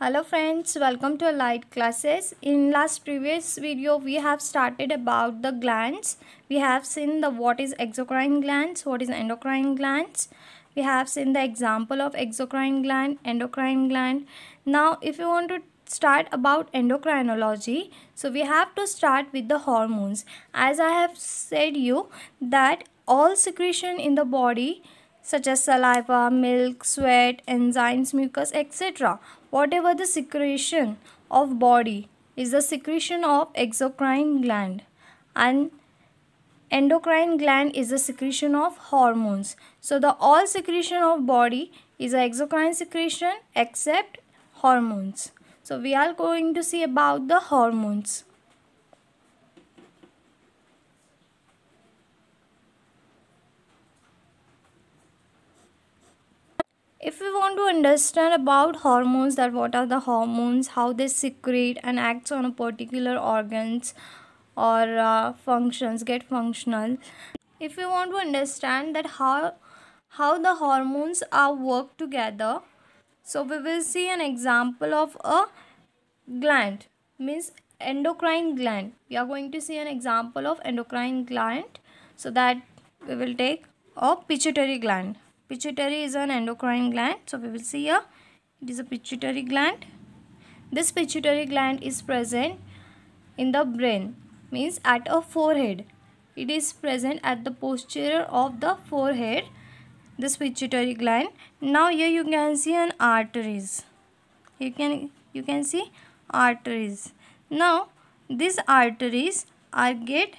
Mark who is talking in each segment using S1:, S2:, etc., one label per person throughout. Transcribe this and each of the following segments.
S1: hello friends welcome to allied classes in last previous video we have started about the glands we have seen the what is exocrine glands what is endocrine glands we have seen the example of exocrine gland endocrine gland now if you want to start about endocrinology so we have to start with the hormones as i have said you that all secretion in the body such as saliva, milk, sweat, enzymes, mucus, etc. Whatever the secretion of body is the secretion of exocrine gland and endocrine gland is the secretion of hormones. So the all secretion of body is the exocrine secretion except hormones. So we are going to see about the hormones. if we want to understand about hormones that what are the hormones how they secrete and acts on a particular organs or uh, functions get functional if we want to understand that how how the hormones are work together so we will see an example of a gland means endocrine gland we are going to see an example of endocrine gland so that we will take a pituitary gland Pituitary is an endocrine gland. So we will see here it is a pituitary gland. This pituitary gland is present in the brain means at a forehead. It is present at the posterior of the forehead this pituitary gland. Now here you can see an arteries. You can you can see arteries. Now these arteries are get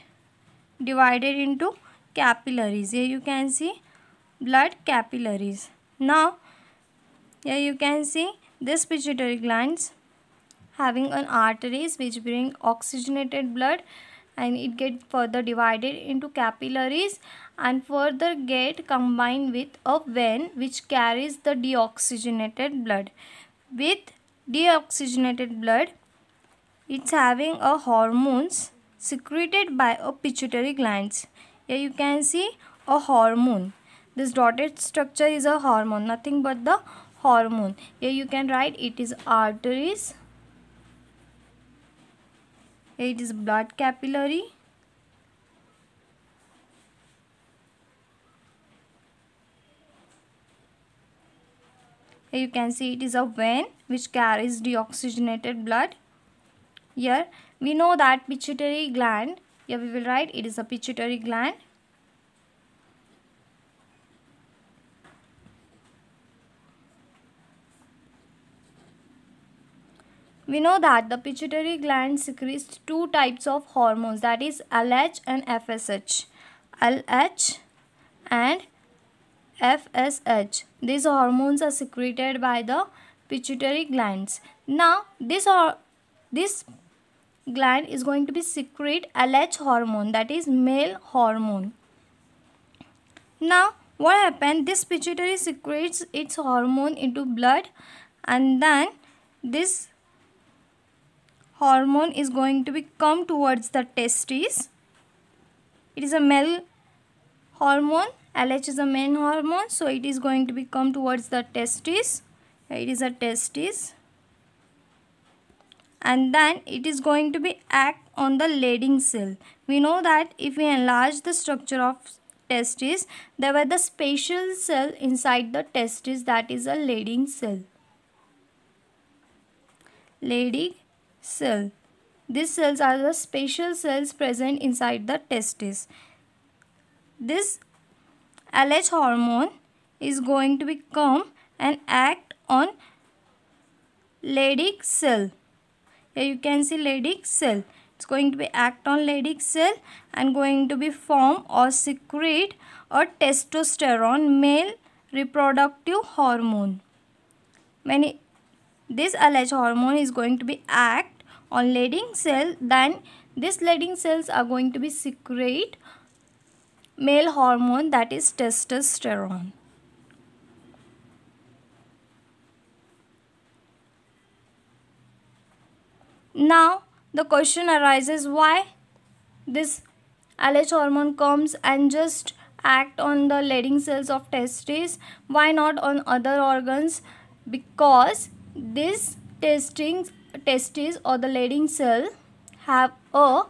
S1: divided into capillaries. Here you can see blood capillaries. Now, here you can see this pituitary glands having an arteries which bring oxygenated blood and it get further divided into capillaries and further get combined with a vein which carries the deoxygenated blood. With deoxygenated blood, it's having a hormones secreted by a pituitary glands. Here you can see a hormone this dotted structure is a hormone nothing but the hormone here you can write it is arteries it is blood capillary Here you can see it is a vein which carries deoxygenated blood. Here we know that pituitary gland, here we will write it is a pituitary gland We know that the pituitary gland secretes two types of hormones that is LH and FSH. LH and FSH. These hormones are secreted by the pituitary glands. Now this or this gland is going to be secrete LH hormone that is male hormone. Now what happened? This pituitary secretes its hormone into blood and then this hormone is going to be come towards the testes. It is a male hormone. LH is a male hormone. So it is going to be come towards the testes. It is a testes. And then it is going to be act on the leading cell. We know that if we enlarge the structure of testes, there were the special cell inside the testes that is a leading cell. Leading cell. These cells are the special cells present inside the testis. This LH hormone is going to become and act on Leydig cell. Here you can see Leydig cell. It's going to be act on Leydig cell and going to be form or secrete a testosterone male reproductive hormone. Many this LH hormone is going to be act on leading cell then this leading cells are going to be secrete male hormone that is testosterone. Now the question arises why this LH hormone comes and just act on the leading cells of testes why not on other organs because this testing, testes or the leading cell have a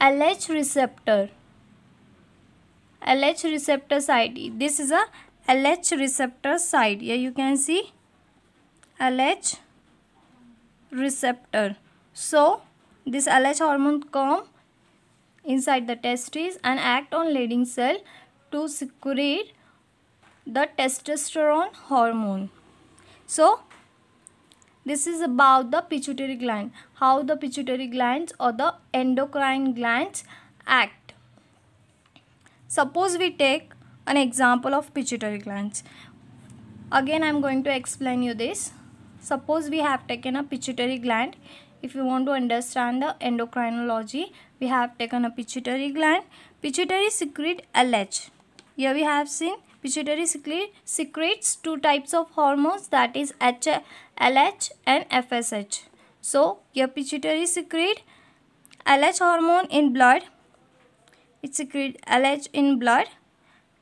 S1: LH receptor. LH receptor site. This is a LH receptor site. Here you can see LH receptor. So this LH hormone come inside the testes and act on leading cell to secrete the testosterone hormone. So this is about the pituitary gland. How the pituitary glands or the endocrine glands act. Suppose we take an example of pituitary glands. Again I am going to explain you this. Suppose we have taken a pituitary gland. If you want to understand the endocrinology, we have taken a pituitary gland. Pituitary secrete LH. Here we have seen Pituitary secretes two types of hormones that is LH and FSH. So your pituitary secrete LH hormone in blood. It secretes LH in blood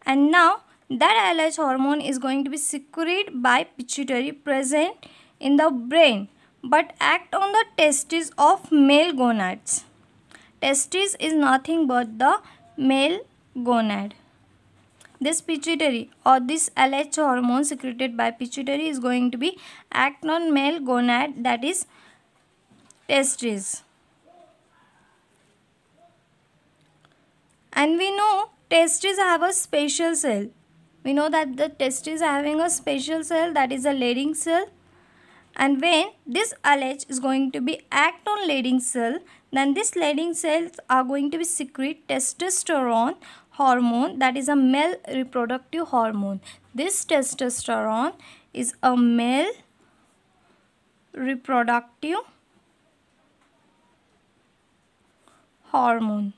S1: and now that LH hormone is going to be secreted by pituitary present in the brain but act on the testes of male gonads. Testes is nothing but the male gonad this pituitary or this LH hormone secreted by pituitary is going to be act on male gonad that is testes. And we know testes have a special cell. We know that the testes having a special cell that is a leading cell. And when this LH is going to be act on leading cell, then this leading cells are going to be secrete testosterone hormone that is a male reproductive hormone. This testosterone is a male reproductive hormone.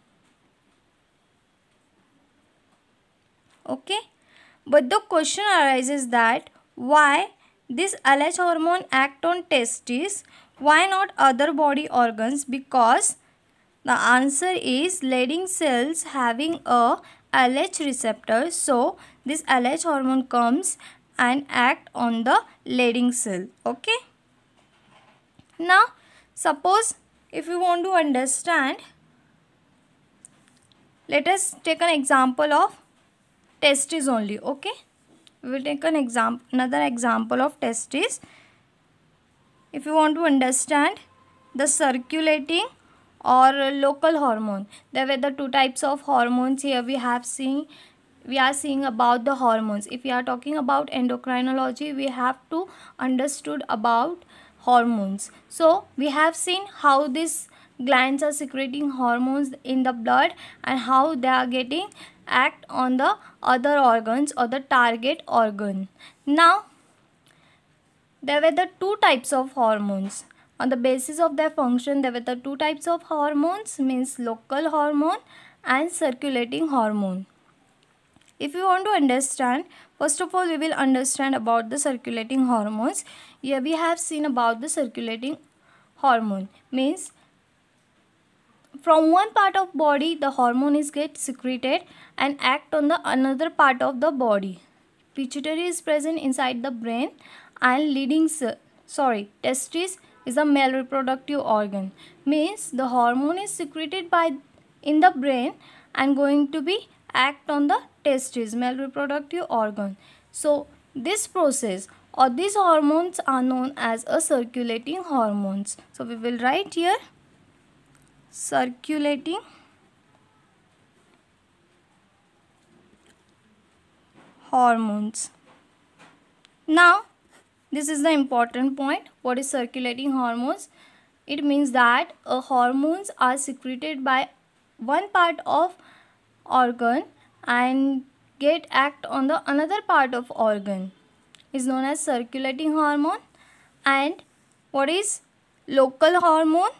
S1: Okay. But the question arises that why this LH hormone act on testes why not other body organs because the answer is leading cells having a LH receptor. So, this LH hormone comes and act on the leading cell. Okay. Now, suppose if you want to understand, let us take an example of testes only. Okay. We will take an example, another example of testes. If you want to understand the circulating or local hormone there were the two types of hormones here we have seen we are seeing about the hormones if we are talking about endocrinology we have to understood about hormones so we have seen how these glands are secreting hormones in the blood and how they are getting act on the other organs or the target organ now there were the two types of hormones on the basis of their function there were the two types of hormones means local hormone and circulating hormone if you want to understand first of all we will understand about the circulating hormones here we have seen about the circulating hormone means from one part of body the hormone is get secreted and act on the another part of the body pituitary is present inside the brain and leading sorry testes is a male reproductive organ means the hormone is secreted by in the brain and going to be act on the testes male reproductive organ so this process or these hormones are known as a circulating hormones so we will write here circulating hormones now this is the important point. What is circulating hormones? It means that uh, hormones are secreted by one part of organ and get act on the another part of organ is known as circulating hormone and what is local hormone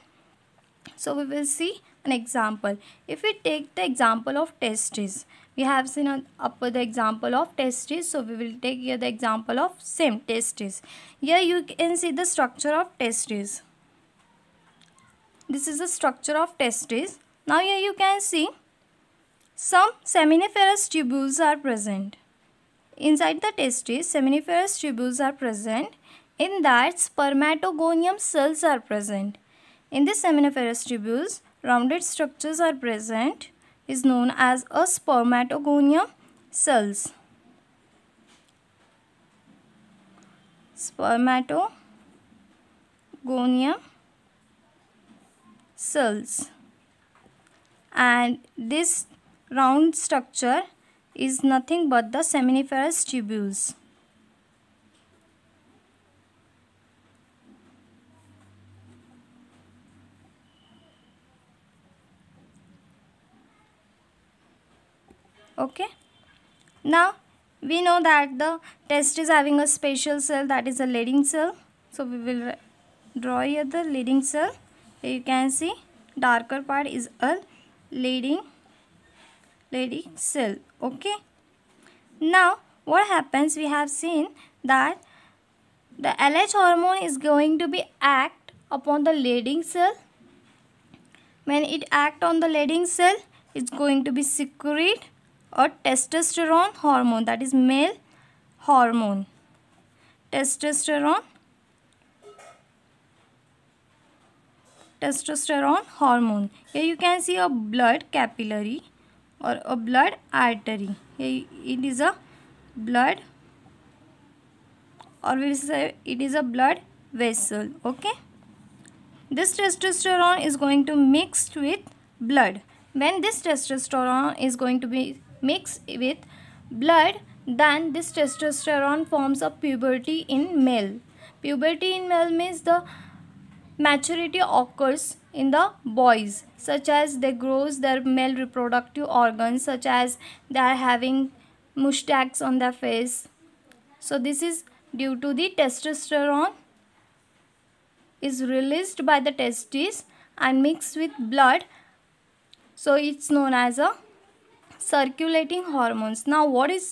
S1: so we will see an example if we take the example of testes we have seen a, up the example of testes so we will take here the example of same testes here you can see the structure of testes this is the structure of testes now here you can see some seminiferous tubules are present inside the testes seminiferous tubules are present in that spermatogonium cells are present in the seminiferous tubules rounded structures are present is known as a spermatogonia cells. Spermatogonia cells. And this round structure is nothing but the seminiferous tubules. okay now we know that the test is having a special cell that is a leading cell so we will draw here the leading cell here you can see darker part is a leading leading cell okay now what happens we have seen that the LH hormone is going to be act upon the leading cell when it act on the leading cell it's going to be secreted or testosterone hormone that is male hormone. Testosterone testosterone hormone. Here you can see a blood capillary or a blood artery. Here it is a blood or we say it is a blood vessel. Okay. This testosterone is going to mixed with blood. When this testosterone is going to be mix with blood then this testosterone forms a puberty in male. Puberty in male means the maturity occurs in the boys such as they grows their male reproductive organs such as they are having mustaches on their face. So this is due to the testosterone is released by the testes and mixed with blood. So it's known as a circulating hormones now what is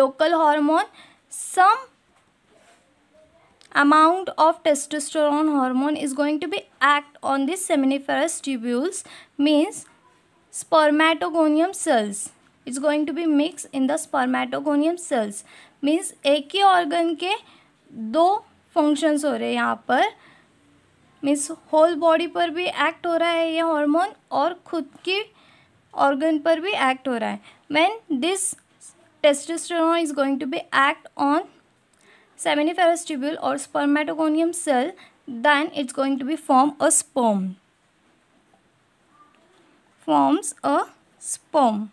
S1: local hormone some amount of testosterone hormone is going to be act on the seminiferous tubules means spermatogonium cells it's going to be mixed in the spermatogonium cells means एक ही organ के दो functions हो रहे हैं यहाँ पर means whole body पर भी एक्ट हो रहा है ये हार्मोन और खुद की organ पर भी act हो रहा है when this testosterone is going to be act on seminiferous tubule or spermatogonium cell then it's going to be form a sperm forms a sperm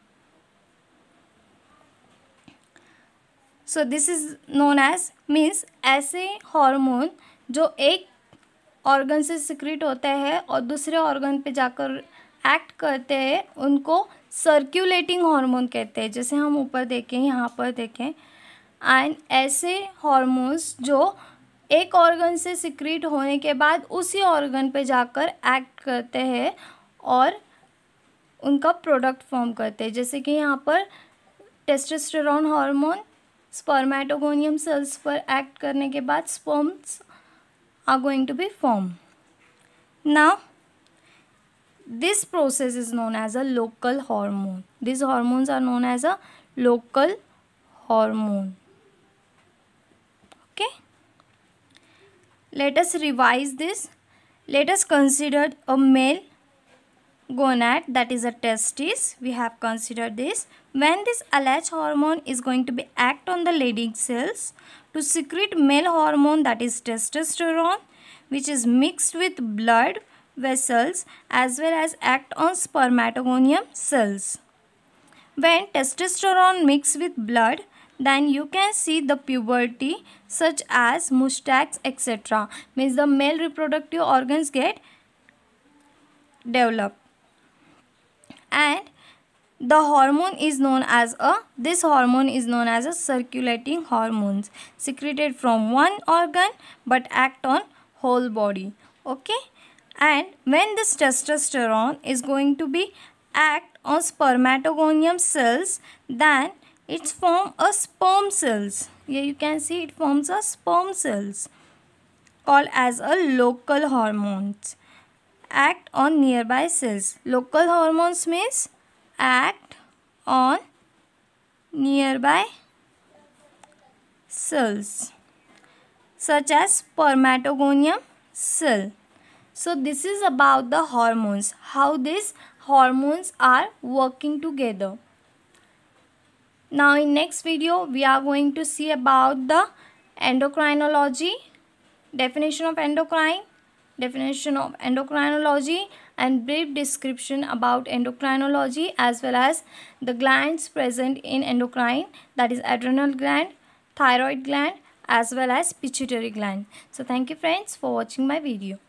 S1: so this is known as means ऐसे hormone जो एक organ से secrete होता है और दूसरे organ पे जाकर एक्ट करते हैं उनको सर्क्यूलेटिंग हार्मोन कहते हैं जैसे हम ऊपर देखें यहाँ पर देखें एंड ऐसे हार्मोन्स जो एक ऑर्गन से सिक्रीट होने के बाद उसी ऑर्गन पे जाकर एक्ट करते हैं और उनका प्रोडक्ट फॉर्म करते हैं जैसे कि यहाँ पर टेस्टोस्टेरॉन हार्मोन स्पर्मेटोगोनियम सेल्स पर एक्ट करने के बाद sperms are going to be form now This process is known as a local hormone. These hormones are known as a local hormone. Okay. Let us revise this. Let us consider a male gonad that is a testis. We have considered this. When this LH hormone is going to be act on the leading cells to secrete male hormone that is testosterone which is mixed with blood vessels as well as act on spermatogonium cells. When testosterone mix with blood, then you can see the puberty such as mustaches etc. Means the male reproductive organs get developed. And the hormone is known as a this hormone is known as a circulating hormones secreted from one organ but act on whole body okay and when this testosterone is going to be act on spermatogonium cells then it forms a sperm cells here you can see it forms a sperm cells called as a local hormones act on nearby cells local hormones means act on nearby cells such as spermatogonium cell so this is about the hormones how these hormones are working together now in next video we are going to see about the endocrinology definition of endocrine definition of endocrinology and brief description about endocrinology as well as the glands present in endocrine that is adrenal gland thyroid gland as well as pituitary gland so thank you friends for watching my video